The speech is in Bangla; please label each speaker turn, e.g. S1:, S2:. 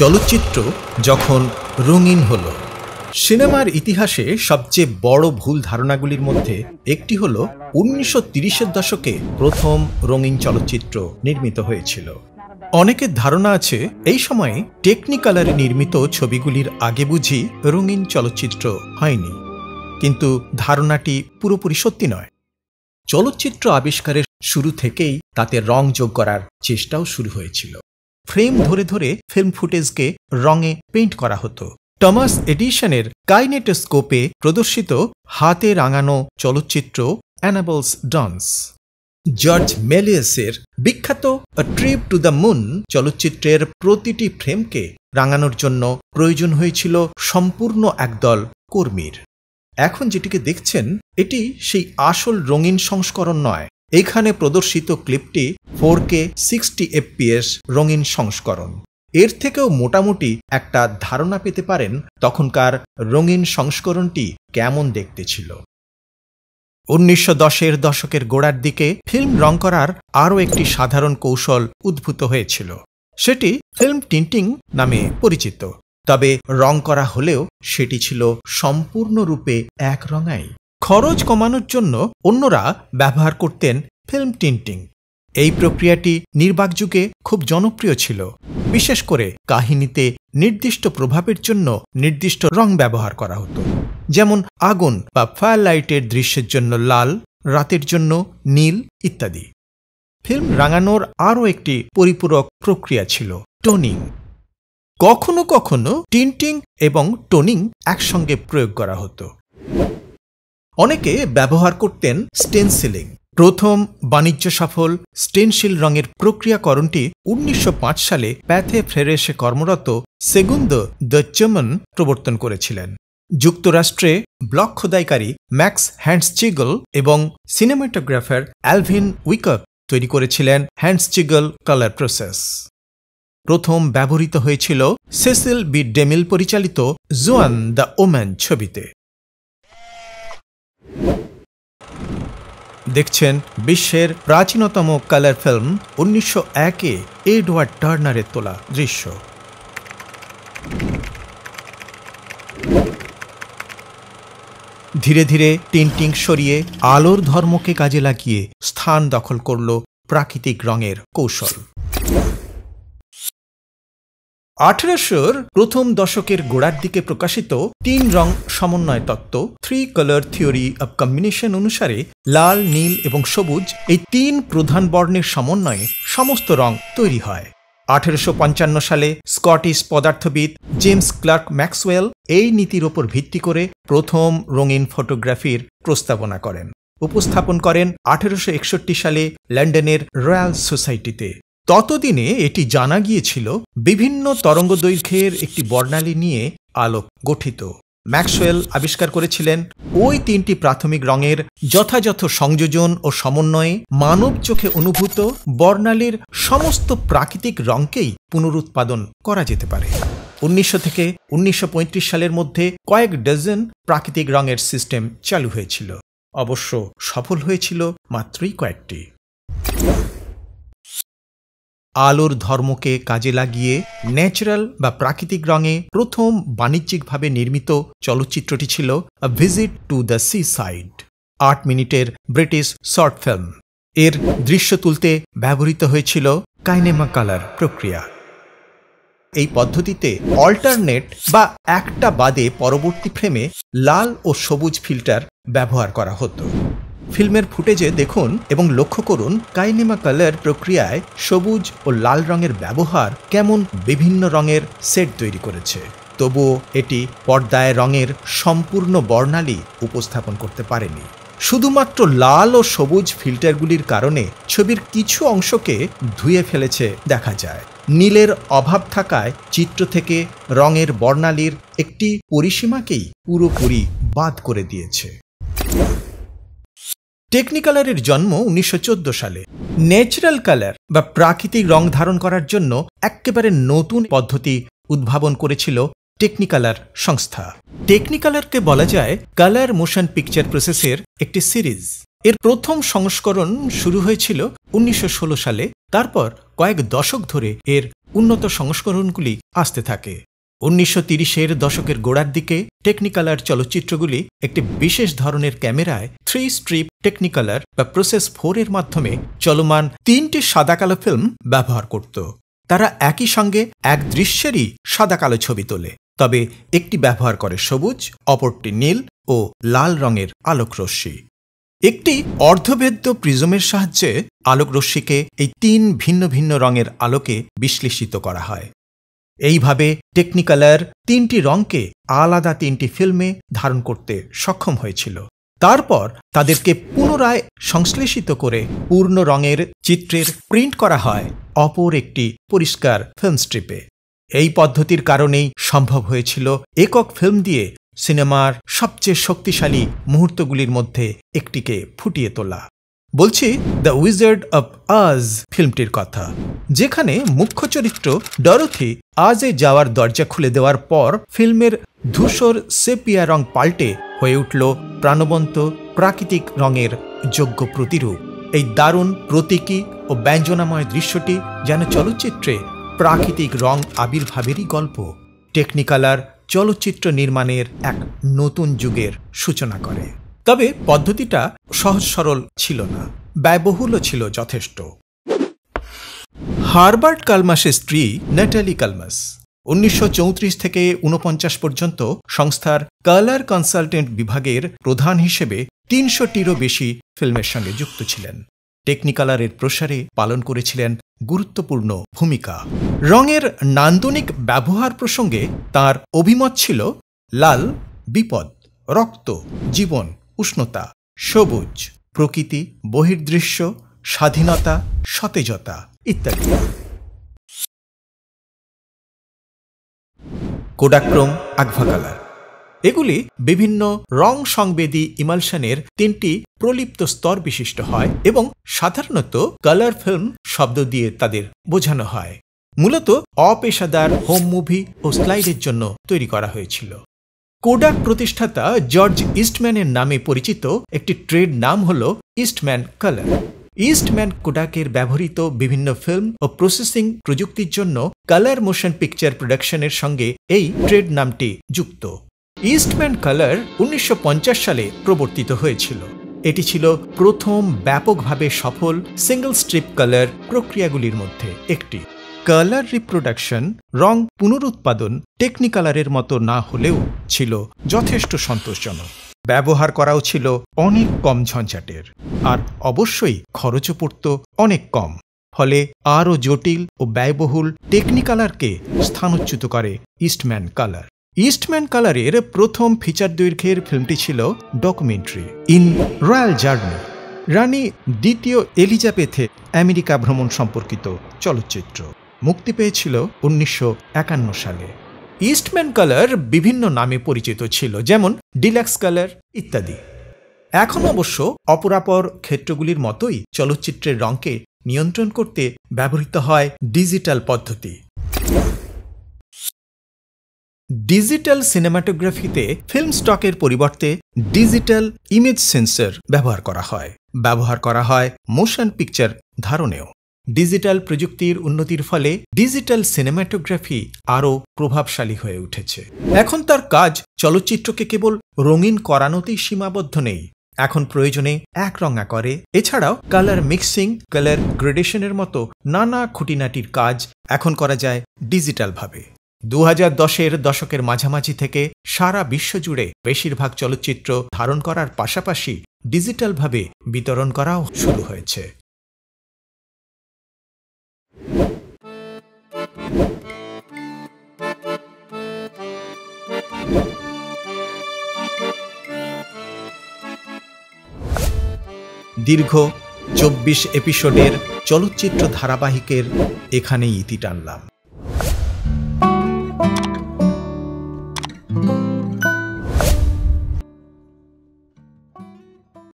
S1: চলচ্চিত্র যখন রঙিন হলো সিনেমার ইতিহাসে সবচেয়ে বড় ভুল ধারণাগুলির মধ্যে একটি হল উনিশশো তিরিশের দশকে প্রথম রঙিন চলচ্চিত্র নির্মিত হয়েছিল অনেকের ধারণা আছে এই সময়ে টেকনিকালারে নির্মিত ছবিগুলির আগে বুঝি রঙিন চলচ্চিত্র হয়নি কিন্তু ধারণাটি পুরোপুরি সত্যি নয় চলচ্চিত্র আবিষ্কারের শুরু থেকেই তাতে রং যোগ করার চেষ্টাও শুরু হয়েছিল ফ্রেম ধরে ধরে ফিল্ম ফুটেজকে রঙে পেইন্ট করা হতো টমাস এডিশনের কাইনেটোস্কোপে প্রদর্শিত হাতে রাঙানো চলচ্চিত্র অ্যানাবলস ডান্স জর্জ মেলিয়াসের বিখ্যাত ট্রিপ টু দ্য মুন চলচ্চিত্রের প্রতিটি ফ্রেমকে রাঙানোর জন্য প্রয়োজন হয়েছিল সম্পূর্ণ একদল কর্মীর এখন যেটিকে দেখছেন এটি সেই আসল রঙিন সংস্করণ নয় এখানে প্রদর্শিত ক্লিপটি ফোর কে সিক্সটি এফপিএস রঙিন সংস্করণ এর থেকেও মোটামুটি একটা ধারণা পেতে পারেন তখনকার রঙিন সংস্করণটি কেমন দেখতে ছিল উনিশশো দশের দশকের গোড়ার দিকে ফিল্ম রং করার আরও একটি সাধারণ কৌশল উদ্ভূত হয়েছিল সেটি ফিল্ম টিন্টিং নামে পরিচিত তবে রং করা হলেও সেটি ছিল সম্পূর্ণরূপে এক রঙাই খরচ কমানোর জন্য অন্যরা ব্যবহার করতেন ফিল্ম টিন্টিং এই প্রক্রিয়াটি নির্বাক যুগে খুব জনপ্রিয় ছিল বিশেষ করে কাহিনীতে নির্দিষ্ট প্রভাবের জন্য নির্দিষ্ট রং ব্যবহার করা হতো যেমন আগুন বা ফায়ারলাইটের দৃশ্যের জন্য লাল রাতের জন্য নীল ইত্যাদি ফিল্ম রাঙানোর আরও একটি পরিপূরক প্রক্রিয়া ছিল টোনিং কখনো কখনো টিন্টিং এবং টোনিং একসঙ্গে প্রয়োগ করা হতো অনেকে ব্যবহার করতেন স্টেনসিলিং প্রথম বাণিজ্য সফল স্টেনশিল রঙের প্রক্রিয়াকরণটি উনিশশো সালে প্যাথে ফ্রেরেসে কর্মরত সেগুন্দ দ্য চমন প্রবর্তন করেছিলেন যুক্তরাষ্ট্রে ব্লক খোদাইকারী ম্যাক্স হ্যান্ডসচিগল এবং সিনেমাটোগ্রাফার অ্যালভিন উইকপ তৈরি করেছিলেন হ্যান্ডসচিগল কালার প্রসেস প্রথম ব্যবহৃত হয়েছিল সেসিল বি ডেমিল পরিচালিত জোয়ান দ্য ওম্যান ছবিতে দেখছেন বিশ্বের প্রাচীনতম কালার ফিল্ম উনিশশো একে এডওয়ার্ড টার্নারের তোলা দৃশ্য ধীরে ধীরে টিনটিং সরিয়ে আলোর ধর্মকে কাজে লাগিয়ে স্থান দখল করল প্রাকৃতিক রঙের কৌশল আঠেরোশোর প্রথম দশকের গোড়ার দিকে প্রকাশিত তিন রং সমন্বয় তত্ত্ব three colour theory of combination অনুসারে লাল নীল এবং সবুজ এই তিন প্রধান বর্ণের সমন্বয়ে সমস্ত রং তৈরি হয় আঠেরোশো সালে স্কটিশ পদার্থবিদ জেমস ক্লার্ক ম্যাক্সওয়েল এই নীতির ওপর ভিত্তি করে প্রথম রঙিন ফটোগ্রাফির প্রস্তাবনা করেন উপস্থাপন করেন আঠেরোশো সালে লন্ডনের রয়্যাল সোসাইটিতে ততদিনে এটি জানা গিয়েছিল বিভিন্ন তরঙ্গদৈর্ঘ্যের একটি বর্ণালী নিয়ে আলোক গঠিত ম্যাক্সওয়েল আবিষ্কার করেছিলেন ওই তিনটি প্রাথমিক রঙের যথাযথ সংযোজন ও সমন্বয়ে মানব চোখে অনুভূত বর্ণালীর সমস্ত প্রাকৃতিক রঙকেই পুনরুৎপাদন করা যেতে পারে উনিশশো থেকে উনিশশো সালের মধ্যে কয়েক ডজন প্রাকৃতিক রঙের সিস্টেম চালু হয়েছিল অবশ্য সফল হয়েছিল মাত্রই কয়েকটি আলোর ধর্মকে কাজে লাগিয়ে ন্যাচারাল বা প্রাকৃতিক রঙে প্রথম বাণিজ্যিকভাবে নির্মিত চলচ্চিত্রটি ছিল visit to the seaside আট মিনিটের ব্রিটিশ শর্ট ফিল্ম এর দৃশ্য তুলতে ব্যবহৃত হয়েছিল কাইনেমা কালার প্রক্রিয়া এই পদ্ধতিতে অল্টারনেট বা একটা বাদে পরবর্তী ফ্রেমে লাল ও সবুজ ফিল্টার ব্যবহার করা হতো ফিল্মের ফুটেজে দেখুন এবং লক্ষ্য করুন কাইনেমা কালার প্রক্রিয়ায় সবুজ ও লাল রঙের ব্যবহার কেমন বিভিন্ন রঙের সেট তৈরি করেছে তবুও এটি পর্দায় রঙের সম্পূর্ণ বর্ণালী উপস্থাপন করতে পারেনি শুধুমাত্র লাল ও সবুজ ফিল্টারগুলির কারণে ছবির কিছু অংশকে ধুয়ে ফেলেছে দেখা যায় নীলের অভাব থাকায় চিত্র থেকে রঙের বর্ণালীর একটি পরিসীমাকেই পুরোপুরি বাদ করে দিয়েছে টেকনিকালারের জন্ম উনিশশো সালে ন্যাচারাল কালার বা প্রাকৃতিক রং ধারণ করার জন্য একেবারে নতুন পদ্ধতি উদ্ভাবন করেছিল টেকনিকালার সংস্থা টেকনিকালারকে বলা যায় কালার মোশন পিকচার প্রসেসের একটি সিরিজ এর প্রথম সংস্করণ শুরু হয়েছিল উনিশশো সালে তারপর কয়েক দশক ধরে এর উন্নত সংস্করণগুলি আসতে থাকে উনিশশো তিরিশের দশকের গোড়ার দিকে টেকনিকালার চলচ্চিত্রগুলি একটি বিশেষ ধরনের ক্যামেরায় থ্রি স্ট্রিপ টেকনিকালার বা প্রসেস ফোর এর মাধ্যমে চলমান তিনটি সাদাকালো ফিল্ম ব্যবহার করত তারা একই সঙ্গে এক দৃশ্যেরই সাদাকালো ছবি তোলে তবে একটি ব্যবহার করে সবুজ অপরটি নীল ও লাল রঙের আলোকরশ্মি একটি অর্ধবেদ্য প্রিজমের সাহায্যে আলোকরশ্মিকে এই তিন ভিন্ন ভিন্ন রঙের আলোকে বিশ্লেষিত করা হয় এইভাবে টেকনিকালার তিনটি রঙকে আলাদা তিনটি ফিল্মে ধারণ করতে সক্ষম হয়েছিল তারপর তাদেরকে পুনরায় সংশ্লেষিত করে পূর্ণ রঙের চিত্রের প্রিন্ট করা হয় অপর একটি পরিষ্কার ফিল্ম স্ট্রিপে এই পদ্ধতির কারণেই সম্ভব হয়েছিল একক ফিল্ম দিয়ে সিনেমার সবচেয়ে শক্তিশালী মুহূর্তগুলির মধ্যে একটিকে ফুটিয়ে তোলা বলছি দ্য উইজার্ড অব আজ ফিল্মটির কথা যেখানে মুখ্য চরিত্র ডরথি আজে যাওয়ার দরজা খুলে দেওয়ার পর ফিল্মের ধূসর সেপিয়া রং পাল্টে হয়ে উঠল প্রাণবন্ত প্রাকৃতিক রঙের যোগ্য প্রতিরূপ এই দারুণ প্রতীকী ও ব্যঞ্জনাময় দৃশ্যটি যেন চলচ্চিত্রে প্রাকৃতিক রং আবির্ভাবেরই গল্প টেকনিকালার চলচ্চিত্র নির্মাণের এক নতুন যুগের সূচনা করে তবে পদ্ধতিটা সহজ সরল ছিল না ব্যয়বহুলও ছিল যথেষ্ট হারবার্ট কালমাসের স্ত্রী ন্যাটালি কালমাস উনিশশো থেকে উনপঞ্চাশ পর্যন্ত সংস্থার কালার কনসালটেন্ট বিভাগের প্রধান হিসেবে তিনশোটিরও বেশি ফিল্মের সঙ্গে যুক্ত ছিলেন টেকনিকালারের প্রসারে পালন করেছিলেন গুরুত্বপূর্ণ ভূমিকা রঙের নান্দনিক ব্যবহার প্রসঙ্গে তার অভিমত ছিল লাল বিপদ রক্ত জীবন উষ্ণতা সবুজ প্রকৃতি বহির্দৃশ্য স্বাধীনতা সতেজতা ইত্যাদি কোডাক্রম আগভাকালার এগুলি বিভিন্ন রং সংবেদী ইমালশানের তিনটি প্রলিপ্ত স্তর বিশিষ্ট হয় এবং সাধারণত কালার ফিল্ম শব্দ দিয়ে তাদের বোঝানো হয় মূলত অপেশাদার হোম মুভি ও স্লাইডের জন্য তৈরি করা হয়েছিল কোডাক প্রতিষ্ঠাতা জর্জ ইস্টম্যানের নামে পরিচিত একটি ট্রেড নাম হল ইস্টম্যান কালার ইস্টম্যান কোডাকের ব্যবহৃত বিভিন্ন ফিল্ম ও প্রসেসিং প্রযুক্তির জন্য কালার মোশন পিকচার প্রোডাকশনের সঙ্গে এই ট্রেড নামটি যুক্ত ইস্টম্যান কালার উনিশশো সালে প্রবর্তিত হয়েছিল এটি ছিল প্রথম ব্যাপকভাবে সফল সিঙ্গল স্ট্রিপ কালার প্রক্রিয়াগুলির মধ্যে একটি কালার রিপ্রোডাকশন রং পুনরুৎপাদন টেকনিকালারের মতো না হলেও ছিল যথেষ্ট সন্তোষজনক ব্যবহার করাও ছিল অনেক কম ঝঞ্ঝাটের আর অবশ্যই খরচও পড়ত অনেক কম ফলে আরও জটিল ও ব্যয়বহুল টেকনিকালারকে স্থানচ্যুত করে ইস্টম্যান কালার ইস্টম্যান কালারের প্রথম ফিচার দৈর্ঘ্যের ফিল্মটি ছিল ডকুমেন্টারি ইন রয়্যাল জার্নি রানী দ্বিতীয় এলিজাবেথে আমেরিকা ভ্রমণ সম্পর্কিত চলচ্চিত্র মুক্তি পেয়েছিল উনিশশো সালে ইস্টম্যান কালার বিভিন্ন নামে পরিচিত ছিল যেমন ডিলাক্স কালার ইত্যাদি এখন অবশ্য অপরাপর ক্ষেত্রগুলির মতোই চলচ্চিত্রের রঙকে নিয়ন্ত্রণ করতে ব্যবহৃত হয় ডিজিটাল পদ্ধতি ডিজিটাল সিনেমাটোগ্রাফিতে ফিল্ম স্টকের পরিবর্তে ডিজিটাল ইমেজ সেন্সর ব্যবহার করা হয় ব্যবহার করা হয় মোশন পিকচার ধারণেও ডিজিটাল প্রযুক্তির উন্নতির ফলে ডিজিটাল সিনেমাটোগ্রাফি আরও প্রভাবশালী হয়ে উঠেছে এখন তার কাজ চলচ্চিত্রকে কেবল রঙিন করানোতেই সীমাবদ্ধ নেই এখন প্রয়োজনে একরঙা করে এছাড়াও কালার মিক্সিং কালার গ্রেডেশনের মতো নানা খুঁটিনাটির কাজ এখন করা যায় ডিজিটালভাবে দু হাজার দশের দশকের মাঝামাঝি থেকে সারা বিশ্বজুড়ে বেশিরভাগ চলচ্চিত্র ধারণ করার পাশাপাশি ডিজিটালভাবে বিতরণ করাও শুরু হয়েছে দীর্ঘ চব্বিশ এপিসোডের চলচ্চিত্র ধারাবাহিকের এখানেই ইতি টানলাম